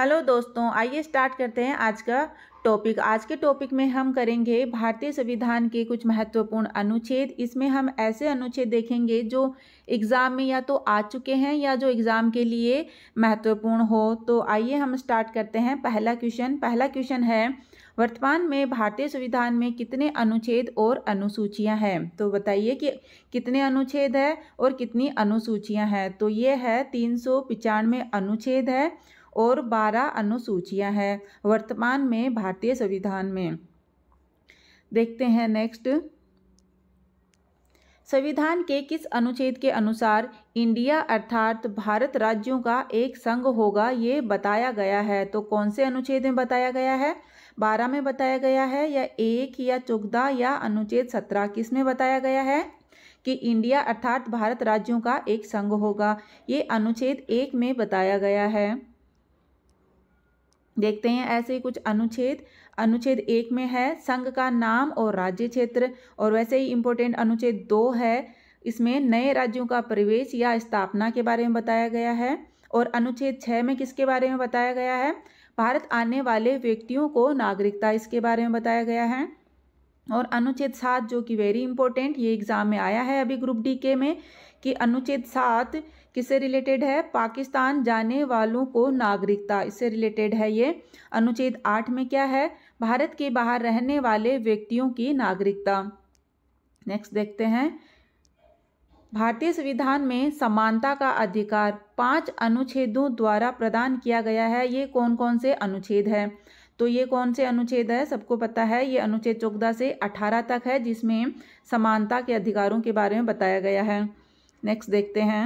hello दोस्तों आइए start करते हैं आज का टॉपिक आज के टॉपिक में हम करेंगे भारतीय संविधान के कुछ महत्वपूर्ण अनुच्छेद इसमें हम ऐसे अनुच्छेद देखेंगे जो एग्ज़ाम में या तो आ चुके हैं या जो एग्ज़ाम के लिए महत्वपूर्ण हो तो आइए हम स्टार्ट करते हैं पहला क्वेश्चन पहला क्वेश्चन है वर्तमान में भारतीय संविधान में कितने अनुच्छेद और अनुसूचियाँ हैं तो बताइए कि कितने अनुच्छेद है और कितनी अनुसूचियाँ हैं तो ये है तीन अनुच्छेद है और 12 अनुसूचियां हैं वर्तमान में भारतीय संविधान में देखते हैं नेक्स्ट संविधान के किस अनुच्छेद के अनुसार इंडिया अर्थात भारत राज्यों का एक संघ होगा ये बताया गया है तो कौन से अनुच्छेद में बताया गया है बारह में बताया गया है या एक या चौदह या अनुच्छेद सत्रह किस में बताया गया है कि इंडिया अर्थात भारत राज्यों का एक संघ होगा ये अनुच्छेद एक में बताया गया है देखते हैं ऐसे ही कुछ अनुच्छेद अनुच्छेद एक में है संघ का नाम और राज्य क्षेत्र और वैसे ही इम्पोर्टेंट अनुच्छेद दो है इसमें नए राज्यों का प्रवेश या स्थापना के बारे में बताया गया है और अनुच्छेद छः में किसके बारे में बताया गया है भारत आने वाले व्यक्तियों को नागरिकता इसके बारे में बताया गया है और अनुच्छेद सात जो कि वेरी इंपॉर्टेंट ये एग्ज़ाम में आया है अभी ग्रुप डी के में कि अनुच्छेद सात किससे रिलेटेड है पाकिस्तान जाने वालों को नागरिकता इससे रिलेटेड है ये अनुच्छेद आठ में क्या है भारत के बाहर रहने वाले व्यक्तियों की नागरिकता नेक्स्ट देखते हैं भारतीय संविधान में समानता का अधिकार पांच अनुच्छेदों द्वारा प्रदान किया गया है ये कौन कौन से अनुच्छेद है तो ये कौन से अनुच्छेद है सबको पता है ये अनुच्छेद चौदह से अठारह तक है जिसमें समानता के अधिकारों के बारे में बताया गया है नेक्स्ट देखते हैं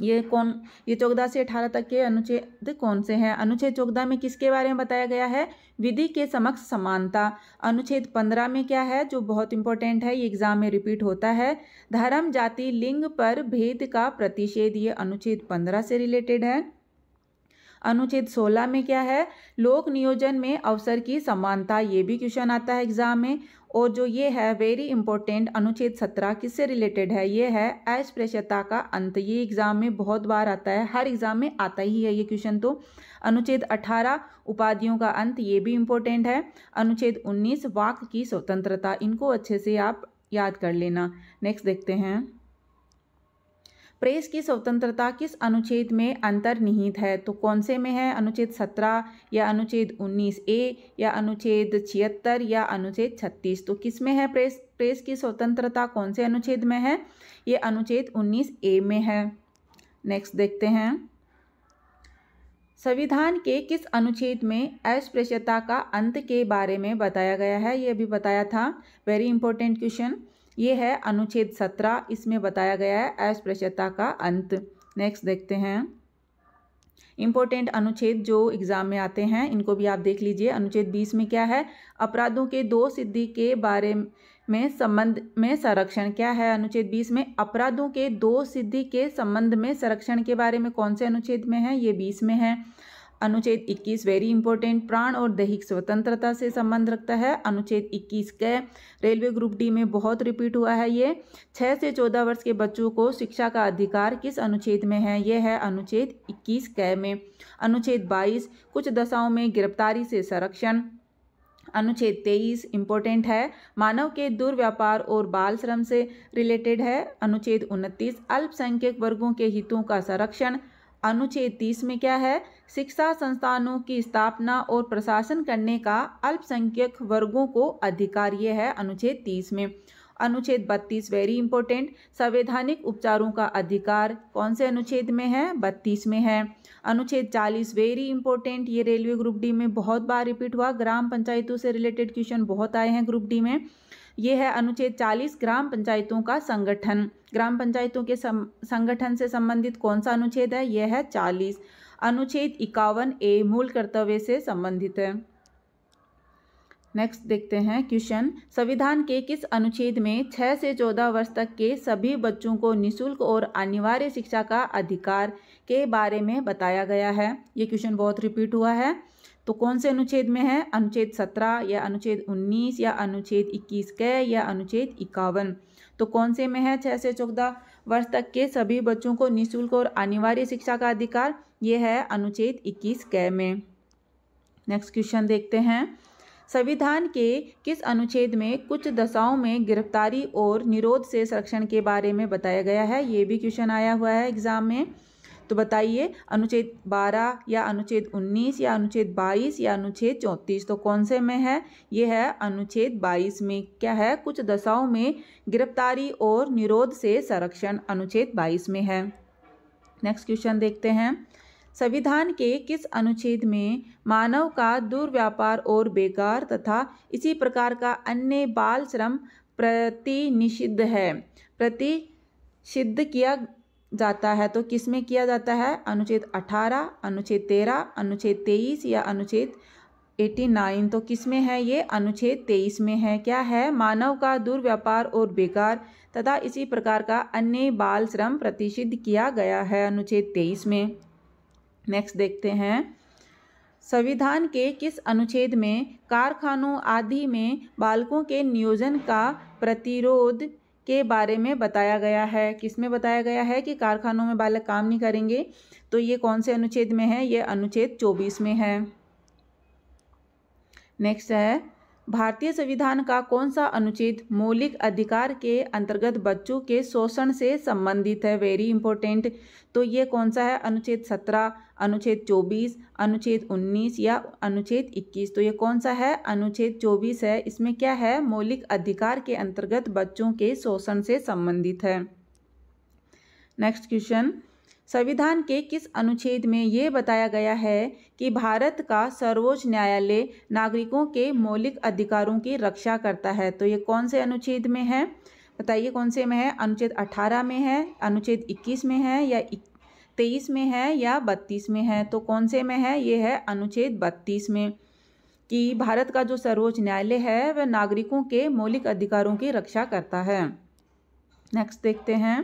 ये कौन ये चौदह से अठारह तक के अनुच्छेद कौन से हैं अनुच्छेद चौदह में किसके बारे में बताया गया है विधि के समक्ष समानता अनुच्छेद पंद्रह में क्या है जो बहुत इंपॉर्टेंट है ये एग्जाम में रिपीट होता है धर्म जाति लिंग पर भेद का प्रतिषेध ये अनुच्छेद पंद्रह से रिलेटेड है अनुच्छेद 16 में क्या है लोक नियोजन में अवसर की समानता ये भी क्वेश्चन आता है एग्जाम में और जो ये है वेरी इंपॉर्टेंट अनुच्छेद सत्रह किससे रिलेटेड है ये है अस्पृश्यता का अंत ये एग्ज़ाम में बहुत बार आता है हर एग्ज़ाम में आता ही है ये क्वेश्चन तो अनुच्छेद अठारह उपाधियों का अंत ये भी इम्पोर्टेंट है अनुच्छेद उन्नीस वाक की स्वतंत्रता इनको अच्छे से आप याद कर लेना नेक्स्ट देखते हैं प्रेस की स्वतंत्रता किस अनुच्छेद में अंतर्निहित है तो कौन से में है अनुच्छेद सत्रह या अनुच्छेद उन्नीस ए या अनुच्छेद छिहत्तर या अनुच्छेद छत्तीस तो किस में है प्रेस प्रेस की स्वतंत्रता कौन से अनुच्छेद में है ये अनुच्छेद उन्नीस ए में है नेक्स्ट देखते हैं संविधान के किस अनुच्छेद में अस्पृश्यता का अंत के बारे में बताया गया है ये भी बताया था वेरी इंपॉर्टेंट क्वेश्चन ये है अनुच्छेद सत्रह इसमें बताया गया है अस्पृश्यता का अंत नेक्स्ट देखते हैं इम्पोर्टेंट अनुच्छेद जो एग्ज़ाम में आते हैं इनको भी आप देख लीजिए अनुच्छेद बीस में क्या है अपराधों के दो सिद्धि के बारे में संबंध में संरक्षण क्या है अनुच्छेद बीस में अपराधों के दो सिद्धि के संबंध में संरक्षण के बारे में कौन से अनुच्छेद में है ये बीस में है अनुच्छेद 21 वेरी इंपॉर्टेंट प्राण और दैहिक स्वतंत्रता से संबंध रखता है अनुच्छेद 21 के रेलवे ग्रुप डी में बहुत रिपीट हुआ है ये छः से चौदह वर्ष के बच्चों को शिक्षा का अधिकार किस अनुच्छेद में है यह है अनुच्छेद 21 कै में अनुच्छेद 22 कुछ दशाओं में गिरफ्तारी से संरक्षण अनुच्छेद तेईस इम्पोर्टेंट है मानव के दुर्व्यापार और बाल श्रम से रिलेटेड है अनुच्छेद उनतीस अल्पसंख्यक वर्गों के हितों का संरक्षण अनुच्छेद तीस में क्या है शिक्षा संस्थानों की स्थापना और प्रशासन करने का अल्पसंख्यक वर्गों को अधिकार ये है अनुच्छेद तीस में अनुच्छेद बत्तीस वेरी इंपॉर्टेंट संवैधानिक उपचारों का अधिकार कौन से अनुच्छेद में है बत्तीस में है अनुच्छेद चालीस वेरी इंपॉर्टेंट ये रेलवे ग्रुप डी में बहुत बार रिपीट हुआ ग्राम पंचायतों से रिलेटेड क्वेश्चन बहुत आए हैं ग्रुप डी में ये है अनुच्छेद 40 ग्राम पंचायतों का संगठन ग्राम पंचायतों के सम, संगठन से संबंधित कौन सा अनुच्छेद है यह है चालीस अनुच्छेद इक्यावन ए मूल कर्तव्य से संबंधित है नेक्स्ट देखते हैं क्वेश्चन संविधान के किस अनुच्छेद में छः से चौदह वर्ष तक के सभी बच्चों को निशुल्क और अनिवार्य शिक्षा का अधिकार के बारे में बताया गया है ये क्वेश्चन बहुत रिपीट हुआ है तो कौन से अनुच्छेद में है अनुच्छेद सत्रह या अनुच्छेद उन्नीस या अनुच्छेद इक्कीस क या अनुच्छेद इक्यावन तो कौन से में है छः से चौदह वर्ष तक के सभी बच्चों को निःशुल्क और अनिवार्य शिक्षा का अधिकार ये है अनुच्छेद 21 कै में नेक्स्ट क्वेश्चन देखते हैं संविधान के किस अनुच्छेद में कुछ दशाओं में गिरफ्तारी और निरोध से संरक्षण के बारे में बताया गया है ये भी क्वेश्चन आया हुआ है एग्जाम में तो बताइए अनुच्छेद 12 या अनुच्छेद 19 या अनुच्छेद 22 या अनुच्छेद 34 तो कौन से में है ये है अनुच्छेद 22 में क्या है कुछ दशाओं में गिरफ्तारी और निरोध से संरक्षण अनुच्छेद 22 में है नेक्स्ट क्वेश्चन देखते हैं संविधान के किस अनुच्छेद में मानव का दुर्व्यापार और बेकार तथा इसी प्रकार का अन्य बाल श्रम प्रतिनिषिद्ध है प्रतिषिद्ध किया जाता है तो किस में किया जाता है अनुच्छेद 18, अनुच्छेद 13, अनुच्छेद 23 या अनुच्छेद 89 तो किस में है ये अनुच्छेद 23 में है क्या है मानव का दुर्व्यापार और बेकार तथा इसी प्रकार का अन्य बाल श्रम प्रतिषिद्ध किया गया है अनुच्छेद 23 में नेक्स्ट देखते हैं संविधान के किस अनुच्छेद में कारखानों आदि में बालकों के नियोजन का प्रतिरोध के बारे में बताया गया है किस में बताया गया है कि कारखानों में बालक काम नहीं करेंगे तो ये कौन से अनुच्छेद में है ये अनुच्छेद चौबीस में है नेक्स्ट है भारतीय संविधान का कौन सा अनुच्छेद मौलिक अधिकार के अंतर्गत बच्चों के शोषण से संबंधित है वेरी इंपॉर्टेंट तो ये कौन सा है अनुच्छेद सत्रह अनुच्छेद चौबीस अनुच्छेद उन्नीस या अनुच्छेद इक्कीस तो ये कौन सा है अनुच्छेद चौबीस है इसमें क्या है मौलिक अधिकार के अंतर्गत बच्चों के शोषण से संबंधित है नेक्स्ट क्वेश्चन संविधान के किस अनुच्छेद में ये बताया गया है कि भारत का सर्वोच्च न्यायालय नागरिकों के मौलिक अधिकारों की रक्षा करता है तो ये कौन से अनुच्छेद में है बताइए कौन से में है अनुच्छेद 18 में है अनुच्छेद 21 में है या तेईस में है या बत्तीस में है तो कौन से में है ये है अनुच्छेद बत्तीस में कि भारत का जो सर्वोच्च न्यायालय है वह नागरिकों के मौलिक अधिकारों की रक्षा करता है नेक्स्ट देखते हैं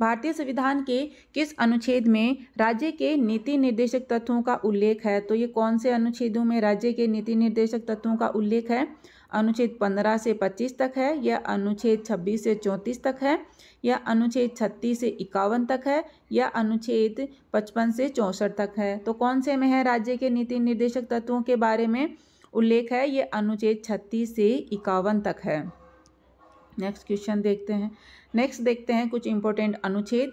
भारतीय संविधान के किस अनुच्छेद में राज्य के नीति निर्देशक तत्वों का उल्लेख है तो ये कौन से अनुच्छेदों में राज्य के नीति निर्देशक तत्वों का उल्लेख है अनुच्छेद 15 से 25 तक है या अनुच्छेद 26 से 34 तक है या अनुच्छेद 36 से इक्यावन तक है या अनुच्छेद 55 से चौंसठ तक है तो कौन से में है राज्य के नीति निर्देशक तत्वों के बारे में उल्लेख है ये अनुच्छेद 36 से इक्यावन तक है नेक्स्ट क्वेश्चन देखते हैं नेक्स्ट देखते हैं कुछ इंपॉर्टेंट अनुच्छेद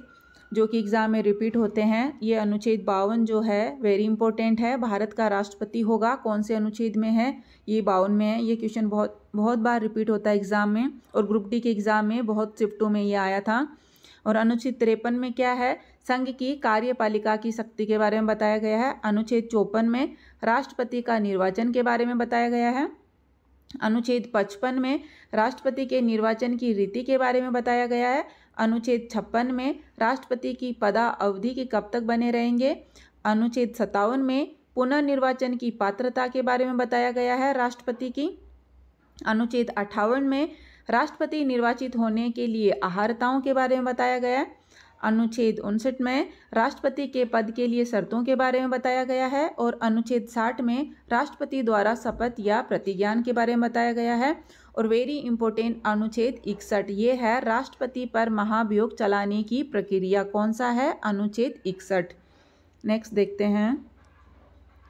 जो कि एग्ज़ाम में रिपीट होते हैं ये अनुच्छेद बावन जो है वेरी इंपॉर्टेंट है भारत का राष्ट्रपति होगा कौन से अनुच्छेद में है ये बावन में है ये क्वेश्चन बहुत बहुत बार रिपीट होता है एग्ज़ाम में और ग्रुप डी के एग्ज़ाम में बहुत शिफ्टों में ये आया था और अनुच्छेद तिरपन में क्या है संघ की कार्यपालिका की शक्ति के बारे में बताया गया है अनुच्छेद चौपन में राष्ट्रपति का निर्वाचन के बारे में बताया गया है अनुच्छेद 55 में राष्ट्रपति के निर्वाचन की रीति के बारे में बताया गया है अनुच्छेद छप्पन में राष्ट्रपति की पदा अवधि के कब तक बने रहेंगे अनुच्छेद सत्तावन में पुनर्निर्वाचन की पात्रता के बारे में बताया गया है राष्ट्रपति की अनुच्छेद अट्ठावन में राष्ट्रपति निर्वाचित होने के लिए आहारताओं के बारे में बताया गया है अनुच्छेद उनसठ में राष्ट्रपति के पद के लिए शर्तों के बारे में बताया गया है और अनुच्छेद साठ में राष्ट्रपति द्वारा शपथ या प्रतिज्ञान के बारे में बताया गया है और वेरी इंपॉर्टेंट अनुच्छेद इकसठ ये है राष्ट्रपति पर महाभियोग चलाने की प्रक्रिया कौन सा है अनुच्छेद इकसठ नेक्स्ट देखते हैं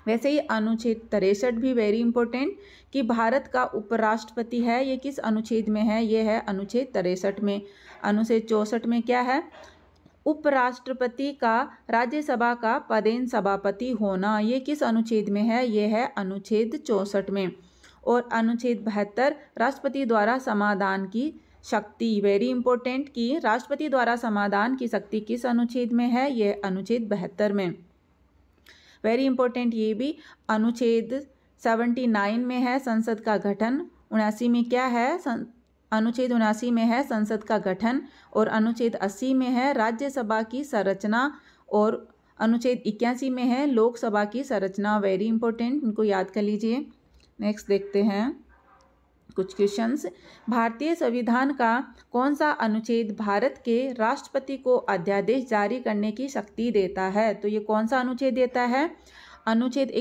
वैसे ही अनुच्छेद तिरसठ भी वेरी इंपॉर्टेंट कि भारत का उपराष्ट्रपति है ये किस अनुच्छेद में है ये है अनुच्छेद तिरसठ में अनुच्छेद चौंसठ में क्या है उपराष्ट्रपति का राज्यसभा का पदेन सभापति होना ये किस अनुच्छेद में है ये है अनुच्छेद चौंसठ में और अनुच्छेद बहत्तर राष्ट्रपति द्वारा समाधान की शक्ति वेरी इंपॉर्टेंट कि राष्ट्रपति द्वारा समाधान की शक्ति किस अनुच्छेद में है यह अनुच्छेद बहत्तर में वेरी इंपॉर्टेंट ये भी अनुच्छेद सेवेंटी नाइन में है संसद का गठन उनासी में क्या है सं... अनुच्छेद उनासी में है संसद का गठन और अनुच्छेद अस्सी में है राज्यसभा की संरचना और अनुच्छेद इक्यासी में है लोकसभा की संरचना वेरी इंपॉर्टेंट इनको याद कर लीजिए नेक्स्ट देखते हैं कुछ क्वेश्चंस भारतीय संविधान का कौन सा अनुच्छेद भारत के राष्ट्रपति को अध्यादेश जारी करने की शक्ति देता है तो ये कौन सा अनुच्छेद देता है अनुच्छेद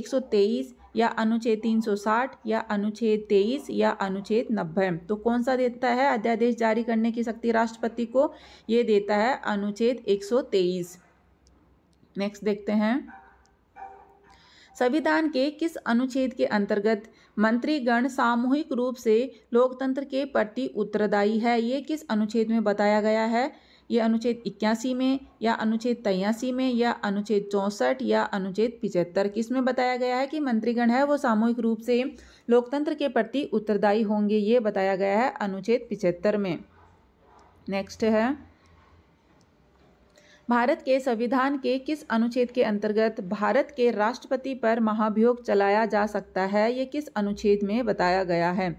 या अनुच्छेद 360 या अनुच्छेद 23 या अनुच्छेद 90 तो कौन सा देता है अध्यादेश जारी करने की शक्ति राष्ट्रपति को ये देता है अनुच्छेद 123 नेक्स्ट देखते हैं संविधान के किस अनुच्छेद के अंतर्गत मंत्रीगण सामूहिक रूप से लोकतंत्र के प्रति उत्तरदायी है ये किस अनुच्छेद में बताया गया है ये अनुच्छेद इक्यासी में या अनुच्छेद तेयासी में या अनुच्छेद चौंसठ या अनुच्छेद पिचहत्तर किसमें बताया गया है कि मंत्रीगण है वो सामूहिक रूप से लोकतंत्र के प्रति उत्तरदायी होंगे ये बताया गया है अनुच्छेद पिचहत्तर में नेक्स्ट है भारत के संविधान के किस अनुच्छेद के अंतर्गत भारत के राष्ट्रपति पर महाभियोग चलाया जा सकता है ये किस अनुच्छेद में बताया गया है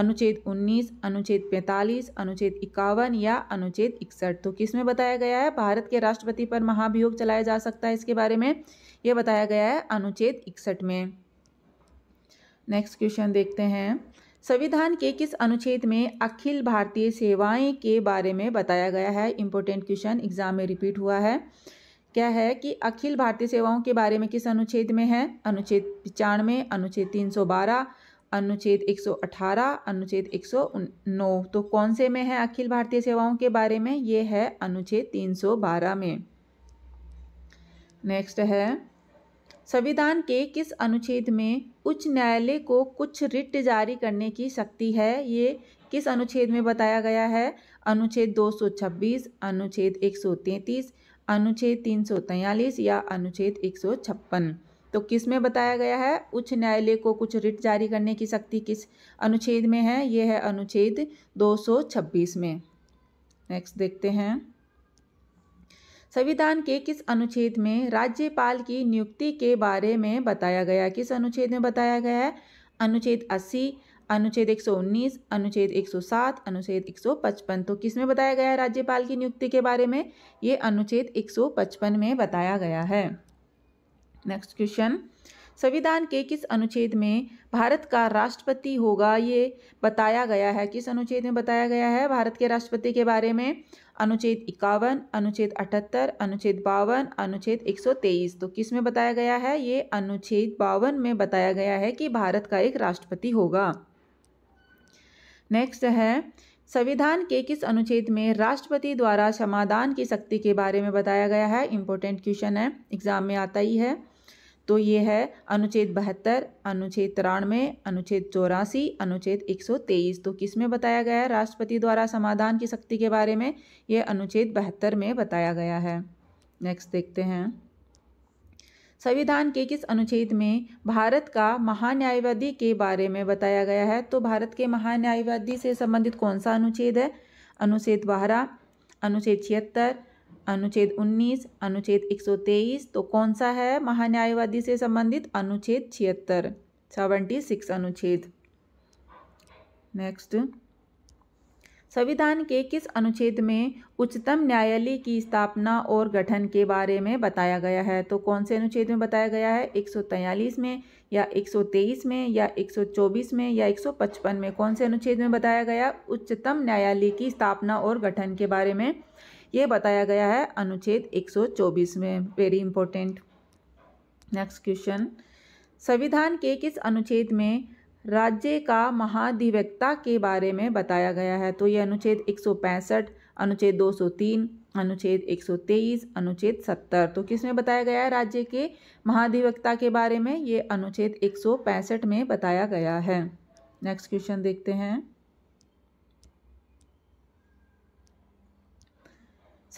अनुच्छेद 19, अनुच्छेद 45, अनुच्छेद इक्यावन या अनुच्छेद इकसठ तो किस में बताया गया है भारत के राष्ट्रपति पर महाभियोग चलाया जा सकता है इसके बारे में यह बताया गया है अनुच्छेद इकसठ में नेक्स्ट क्वेश्चन देखते हैं संविधान के किस अनुच्छेद में अखिल भारतीय सेवाएं के बारे में बताया गया है इंपॉर्टेंट क्वेश्चन एग्जाम में रिपीट हुआ है क्या है कि अखिल भारतीय सेवाओं के बारे में किस अनुच्छेद में है अनुच्छेद पचानवे अनुच्छेद तीन सौ बारह अनुच्छेद 118 अनुच्छेद 109 तो कौन से में है अखिल भारतीय सेवाओं के बारे में ये है अनुच्छेद 312 में नेक्स्ट है संविधान के किस अनुच्छेद में उच्च न्यायालय को कुछ रिट जारी करने की शक्ति है ये किस अनुच्छेद में बताया गया है अनुच्छेद 226 अनुच्छेद 133 अनुच्छेद तीन या अनुच्छेद एक तो किस में बताया गया है उच्च न्यायालय को कुछ रिट जारी करने की शक्ति किस अनुच्छेद में है ये है अनुच्छेद 226 में नेक्स्ट देखते हैं संविधान के किस अनुच्छेद में राज्यपाल की नियुक्ति के बारे में बताया गया किस अनुच्छेद में बताया गया है अनुच्छेद 80 अनुच्छेद 119 अनुच्छेद 107 अनुच्छेद 155 तो किस में बताया गया है राज्यपाल की नियुक्ति के बारे में ये अनुच्छेद 155 में बताया गया है नेक्स्ट क्वेश्चन संविधान के किस अनुच्छेद में भारत का राष्ट्रपति होगा ये बताया गया है किस अनुच्छेद में बताया गया है भारत के राष्ट्रपति के बारे में अनुच्छेद इक्यावन अनुच्छेद अठहत्तर अनुच्छेद बावन अनुच्छेद 123 तो किस में बताया गया है ये अनुच्छेद बावन में बताया गया है कि भारत का एक राष्ट्रपति होगा नेक्स्ट है संविधान के किस अनुच्छेद में राष्ट्रपति द्वारा क्षमादान की शक्ति के बारे में बताया गया है इंपॉर्टेंट क्वेश्चन है एग्जाम में आता ही है तो ये है अनुच्छेद बहत्तर अनुच्छेद तिरानवे अनुच्छेद चौरासी अनुच्छेद 123 तो किस में बताया गया है राष्ट्रपति द्वारा समाधान की शक्ति के बारे में यह अनुच्छेद बहत्तर में बताया गया है नेक्स्ट देखते हैं संविधान के किस अनुच्छेद में भारत का महान्यायवादी के बारे में बताया गया है तो भारत के महान्यायवादी से संबंधित कौन सा अनुच्छेद है अनुच्छेद बारह अनुच्छेद छिहत्तर अनुच्छेद 19 अनुच्छेद 123 तो कौन सा है महान्यायवादी से संबंधित अनुच्छेद छिहत्तर सेवेंटी सिक्स अनुच्छेद नेक्स्ट संविधान के किस अनुच्छेद में उच्चतम न्यायालय की स्थापना और गठन के बारे में बताया गया है तो कौन से अनुच्छेद में बताया गया है एक में या 123 में या 124 में या 155 में कौन से अनुच्छेद में बताया गया उच्चतम न्यायालय की स्थापना और गठन के बारे में ये बताया गया है अनुच्छेद 124 में वेरी इंपॉर्टेंट नेक्स्ट क्वेश्चन संविधान के किस अनुच्छेद में राज्य का महाधिवक्ता के बारे में बताया गया है तो ये अनुच्छेद 165, अनुच्छेद 203, अनुच्छेद 123, अनुच्छेद 70 तो किस में बताया गया है राज्य के महाधिवक्ता के बारे में ये अनुच्छेद 165 में बताया गया है नेक्स्ट क्वेश्चन देखते हैं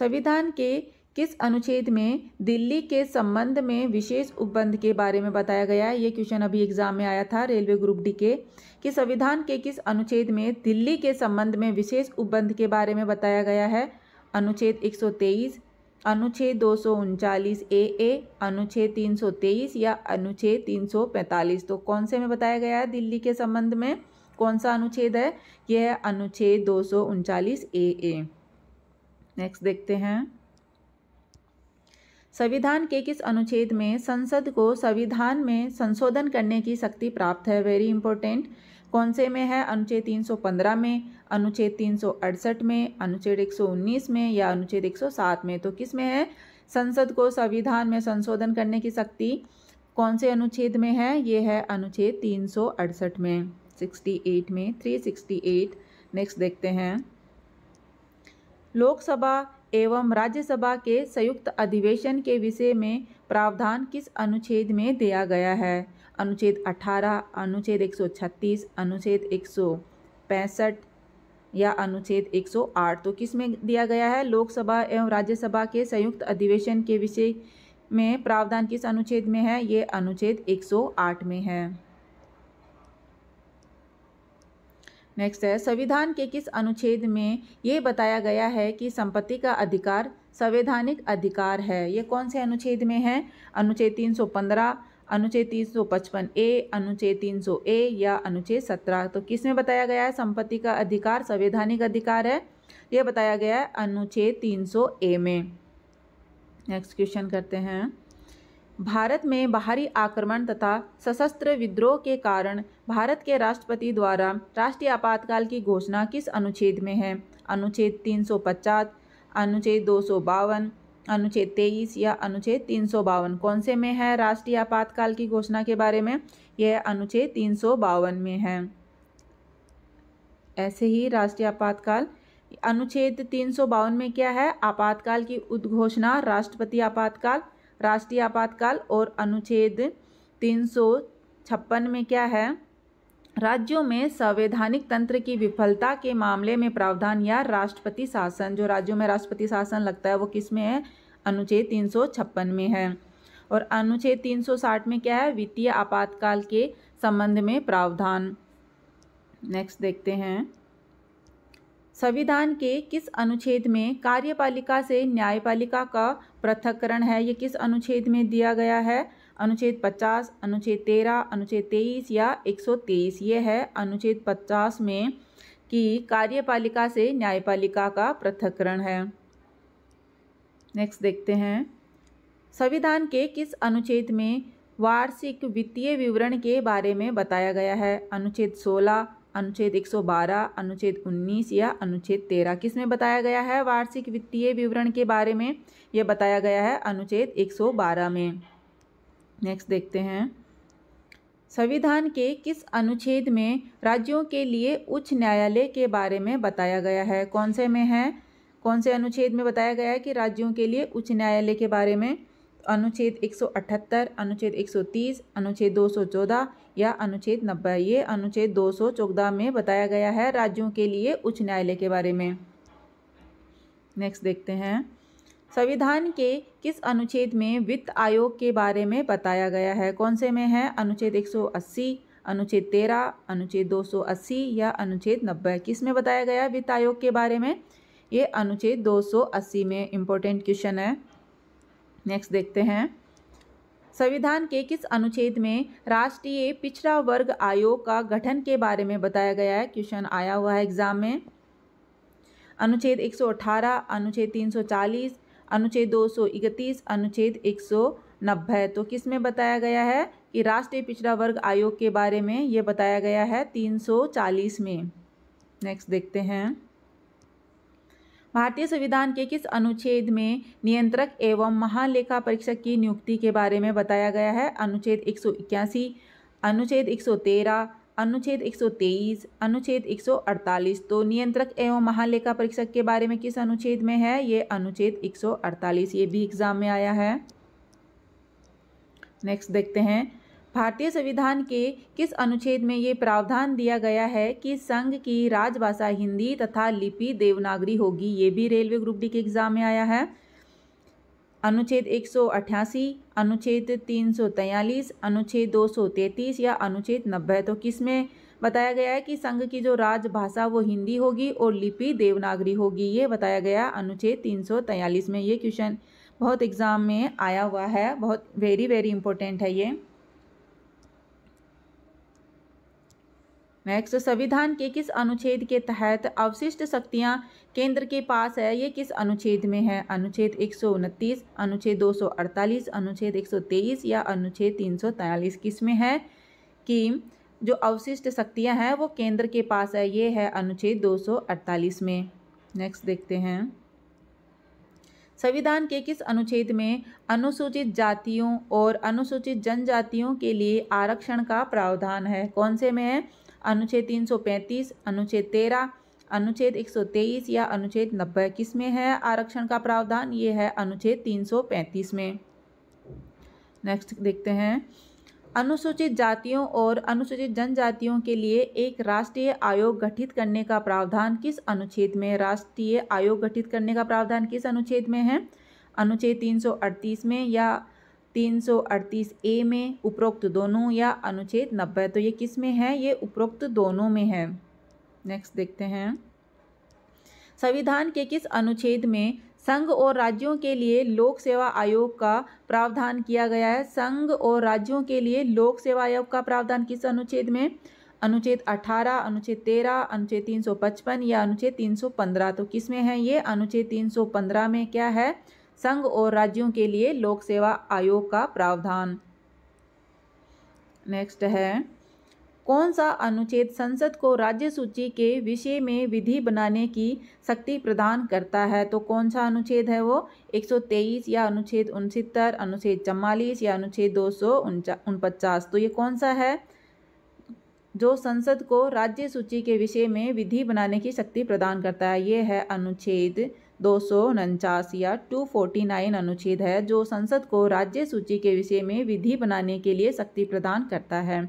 संविधान के किस अनुच्छेद में दिल्ली के संबंध में विशेष उपबंध के बारे में बताया गया है ये क्वेश्चन अभी एग्जाम में आया था रेलवे ग्रुप डी के कि संविधान के किस अनुच्छेद में दिल्ली के संबंध में विशेष उपबंध के बारे में बताया गया है अनुच्छेद 123 अनुच्छेद दो ए ए अनुच्छेद 323 या अनुच्छेद 345 तो कौन से में बताया गया है दिल्ली के संबंध में कौन सा अनुच्छेद है यह है अनुच्छेद दो ए ए नेक्स्ट देखते हैं संविधान के किस अनुच्छेद में संसद को संविधान में संशोधन करने की शक्ति प्राप्त है वेरी इंपॉर्टेंट कौन से में है अनुच्छेद 315 में अनुच्छेद 368 में अनुच्छेद 119 में या अनुच्छेद 107 में तो किस में है संसद को संविधान में संशोधन करने की शक्ति कौन से अनुच्छेद में है ये है अनुच्छेद 368 में 68 में 368 नेक्स्ट देखते हैं लोकसभा एवं राज्यसभा के संयुक्त अधिवेशन के विषय में प्रावधान किस अनुच्छेद में दिया गया है अनुच्छेद 18, अनुच्छेद 136, अनुच्छेद एक या अनुच्छेद 108 तो किस में दिया गया है लोकसभा एवं राज्यसभा के संयुक्त अधिवेशन के विषय में प्रावधान किस अनुच्छेद में है ये अनुच्छेद 108 में है नेक्स्ट है संविधान के किस अनुच्छेद में ये बताया गया है कि संपत्ति का अधिकार संवैधानिक अधिकार है ये कौन से अनुच्छेद में है अनुच्छेद 315 अनुच्छेद 355 ए अनुच्छेद 300 ए या अनुच्छेद 17 तो किस में बताया गया है संपत्ति का अधिकार संवैधानिक अधिकार है ये बताया गया है अनुच्छेद 300 ए में नेक्स्ट क्वेश्चन करते हैं भारत में बाहरी आक्रमण तथा सशस्त्र विद्रोह के कारण भारत के राष्ट्रपति द्वारा राष्ट्रीय आपातकाल की घोषणा किस अनुच्छेद में है अनुच्छेद पचास अनुच्छेद दो अनुच्छेद तेईस या अनुच्छेद तीन सौ कौन से में है राष्ट्रीय आपातकाल की घोषणा के बारे में यह अनुच्छेद तीन सौ बावन में है ऐसे ही राष्ट्रीय आपातकाल अनुच्छेद तीन सौ बावन में क्या है आपातकाल की उद्घोषणा राष्ट्रपति आपातकाल राष्ट्रीय आपातकाल और अनुच्छेद तीन सौ छप्पन में क्या है राज्यों में संवैधानिक तंत्र की विफलता के मामले में प्रावधान या राष्ट्रपति शासन जो राज्यों में राष्ट्रपति शासन लगता है वो किस में है अनुच्छेद तीन सौ छप्पन में है और अनुच्छेद तीन साठ में क्या है वित्तीय आपातकाल के संबंध में प्रावधान नेक्स्ट देखते हैं संविधान के किस अनुच्छेद में कार्यपालिका से न्यायपालिका का पृथककरण है ये किस अनुच्छेद में दिया गया है अनुच्छेद 50, अनुच्छेद 13, अनुच्छेद 23 या 123 ये है अनुच्छेद 50 में कि कार्यपालिका से न्यायपालिका का पृथककरण है नेक्स्ट देखते हैं संविधान के किस अनुच्छेद में वार्षिक वित्तीय विवरण के बारे में बताया गया है अनुच्छेद सोलह अनुच्छेद 112, अनुच्छेद 19 या अनुच्छेद 13 किस में बताया गया है वार्षिक वित्तीय विवरण के बारे में यह बताया गया है अनुच्छेद 112 में नेक्स्ट देखते हैं संविधान के किस अनुच्छेद में राज्यों के लिए उच्च न्यायालय के बारे में बताया गया है कौन से में है कौन से अनुच्छेद में बताया गया है कि राज्यों के लिए उच्च न्यायालय के बारे में अनुच्छेद 178, अनुच्छेद 130, अनुच्छेद 214 या अनुच्छेद नब्बे ये अनुच्छेद दो सौ चौदह में बताया गया है राज्यों के लिए उच्च न्यायालय के बारे में नेक्स्ट देखते हैं संविधान के किस अनुच्छेद में वित्त आयोग के बारे में बताया गया है कौन से में है अनुच्छेद 180 अनुच्छेद 13 अनुच्छेद 280 या अनुच्छेद 90 किस में बताया गया वित्त आयोग के बारे में ये अनुच्छेद 280 में इम्पोर्टेंट क्वेश्चन है नेक्स्ट देखते हैं संविधान के किस अनुच्छेद में राष्ट्रीय पिछड़ा वर्ग आयोग का गठन के बारे में बताया गया है क्वेश्चन आया हुआ है एग्जाम में अनुच्छेद 118 अनुच्छेद 340 अनुच्छेद 231 अनुच्छेद 190 तो किस में बताया गया है कि राष्ट्रीय पिछड़ा वर्ग आयोग के बारे में ये बताया गया है 340 में नेक्स्ट देखते हैं भारतीय संविधान के किस अनुच्छेद में नियंत्रक एवं महालेखा परीक्षक की नियुक्ति के बारे में बताया गया है अनुच्छेद एक अनुच्छेद तेरह अनुच्छेद 123, अनुच्छेद 148 तो नियंत्रक एवं महालेखा परीक्षक के बारे में किस अनुच्छेद में है ये अनुच्छेद 148 ये भी एग्जाम में आया है नेक्स्ट देखते हैं भारतीय संविधान के किस अनुच्छेद में ये प्रावधान दिया गया है कि संघ की राजभाषा हिंदी तथा लिपि देवनागरी होगी ये भी रेलवे ग्रुप डी के एग्ज़ाम में आया है अनुच्छेद एक अनुच्छेद तीन अनुच्छेद दो या अनुच्छेद नब्बे तो किस में बताया गया है कि संघ की जो राजभाषा वो हिंदी होगी और लिपि देवनागरी होगी ये बताया गया अनुच्छेद तीन में ये क्वेश्चन बहुत एग्ज़ाम में आया हुआ है बहुत वेरी वेरी इंपॉर्टेंट है ये नेक्स्ट संविधान के किस अनुच्छेद के तहत अवशिष्ट शक्तियां केंद्र के पास है ये किस अनुच्छेद में है अनुच्छेद एक अनुच्छेद 248 अनुच्छेद 123 या अनुच्छेद 343 किस में है कि जो अवशिष्ट शक्तियां हैं वो केंद्र के पास है ये है अनुच्छेद 248 में नेक्स्ट देखते हैं संविधान के किस अनुच्छेद में अनुसूचित जातियों और अनुसूचित जनजातियों के लिए आरक्षण का प्रावधान है कौन से में है अनुच्छेद 335, अनुच्छेद 13, अनुच्छेद 123 या अनुच्छेद 90 किस में है आरक्षण का प्रावधान ये है अनुच्छेद 335 में नेक्स्ट देखते हैं अनुसूचित जातियों और अनुसूचित जनजातियों के लिए एक राष्ट्रीय आयोग गठित करने का प्रावधान किस अनुच्छेद में राष्ट्रीय आयोग गठित करने का प्रावधान किस अनुच्छेद में है अनुच्छेद 338 में या 338 ए में उपरोक्त दोनों या अनुच्छेद 90 तो ये किस में है ये उपरोक्त दोनों में है नेक्स्ट देखते हैं संविधान के किस अनुच्छेद में संघ और राज्यों के लिए लोक सेवा आयोग का प्रावधान किया गया है संघ और राज्यों के लिए लोक सेवा आयोग का प्रावधान किस अनुच्छेद में अनुच्छेद 18, अनुच्छेद 13, अनुच्छेद 355 या अनुच्छेद 315 तो किस में है ये अनुच्छेद 315 में क्या है संघ और राज्यों के लिए लोक सेवा आयोग का प्रावधान नेक्स्ट है कौन सा अनुच्छेद संसद को राज्य सूची के विषय में विधि बनाने की शक्ति प्रदान करता है तो कौन सा अनुच्छेद है वो 123 या अनुच्छेद उनसत्तर अनुच्छेद चवालीस या अनुच्छेद दो सौ तो ये कौन सा है जो संसद को राज्य सूची के विषय में विधि बनाने की शक्ति प्रदान करता है ये है अनुच्छेद दो या 249 अनुच्छेद है जो संसद को राज्य सूची के विषय में विधि बनाने के लिए शक्ति प्रदान करता है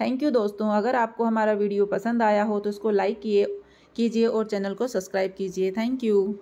थैंक यू दोस्तों अगर आपको हमारा वीडियो पसंद आया हो तो इसको लाइक किए कीजिए और चैनल को सब्सक्राइब कीजिए थैंक यू